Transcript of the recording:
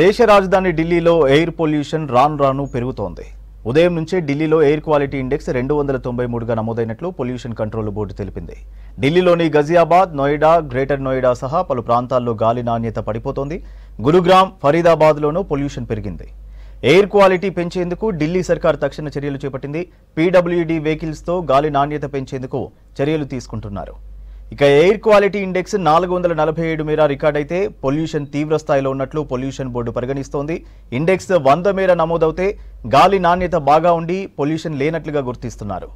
దేశ రాజధాని ఢిల్లీలో ఎయిర్ పొల్యూషన్ రాను రాను పెరుగుతోంది ఉదయం నుంచే ఢిల్లీలో ఎయిర్ క్వాలిటీ ఇండెక్స్ రెండు వందల తొంభై మూడుగా నమోదైనట్లు పొల్యూషన్ కంట్రోల్ బోర్డు తెలిపింది ఢిల్లీలోని గజియాబాద్ నోయిడా గ్రేటర్ నోయిడా సహా పలు ప్రాంతాల్లో గాలి నాణ్యత పడిపోతోంది గురుగ్రామ్ ఫరీదాబాద్లోనూ పొల్యూషన్ పెరిగింది ఎయిర్ క్వాలిటీ పెంచేందుకు ఢిల్లీ సర్కార్ తక్షణ చర్యలు చేపట్టింది పీడబ్ల్యూడీ వెహికల్స్తో గాలి నాణ్యత పెంచేందుకు చర్యలు తీసుకుంటున్నారు ఇక ఎయిర్ క్వాలిటీ ఇండెక్స్ నాలుగు వందల నలభై ఏడు మేర రికార్డ్ అయితే పొల్యూషన్ తీవ్ర స్థాయిలో ఉన్నట్లు పొల్యూషన్ బోర్డు పరిగణిస్తోంది ఇండెక్స్ వంద మేర నమోదవుతే గాలి నాణ్యత బాగా ఉండి పొల్యూషన్ లేనట్లుగా గుర్తిస్తున్నారు